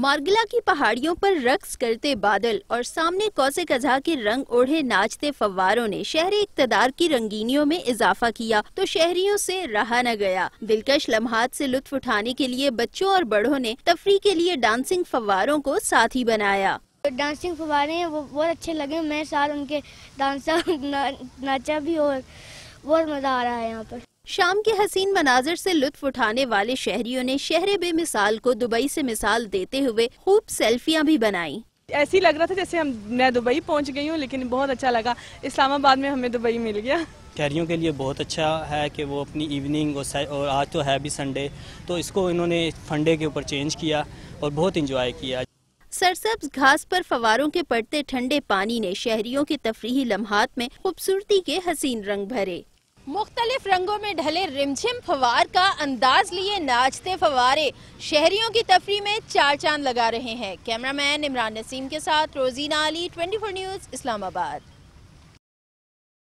मार्गिला की पहाड़ियों पर रक्स करते बादल और सामने कौसे कजा के रंग ओढ़े नाचते फवारों ने शहरी इकतदार की रंगीनियों में इजाफा किया तो शहरियों से रहा न गया दिलकश लम्हात से लुत्फ उठाने के लिए बच्चों और बड़ों ने तफरी के लिए डांसिंग फवारों को साथी बनाया डांसिंग फवारे वो बहुत अच्छे लगे मैं साथ उनके डांसर ना, नाचा भी और बहुत मज़ा आ रहा है यहाँ पर शाम के हसीन मनाजर से लुत्फ उठाने वाले शहरियों ने शहर बेमिसाल को दुबई से मिसाल देते हुए खूब सेल्फियां भी बनाई ऐसी लग रहा था जैसे हम मैं दुबई पहुंच गई हूं लेकिन बहुत अच्छा लगा इस्लामाबाद में हमें दुबई मिल गया शहरियों के लिए बहुत अच्छा है कि वो अपनी इवनिंग और, और आज तो है भी संडे तो इसको इन्होंने फंडे के ऊपर चेंज किया और बहुत इंजॉय किया सरसब्ज घास पर फवारों के पड़ते ठंडे पानी ने शहरियों के तफरी लम्हात में खूबसूरती के हसीन रंग भरे मुख्तलिफ रंगों में ढले रिमझिम फवार का अंदाज लिए नाचते फवारे शहरियों की तफरी में चार चांद लगा रहे हैं कैमरामैन इमरान नसीम के साथ रोजीना अली 24 न्यूज़ इस्लामाबाद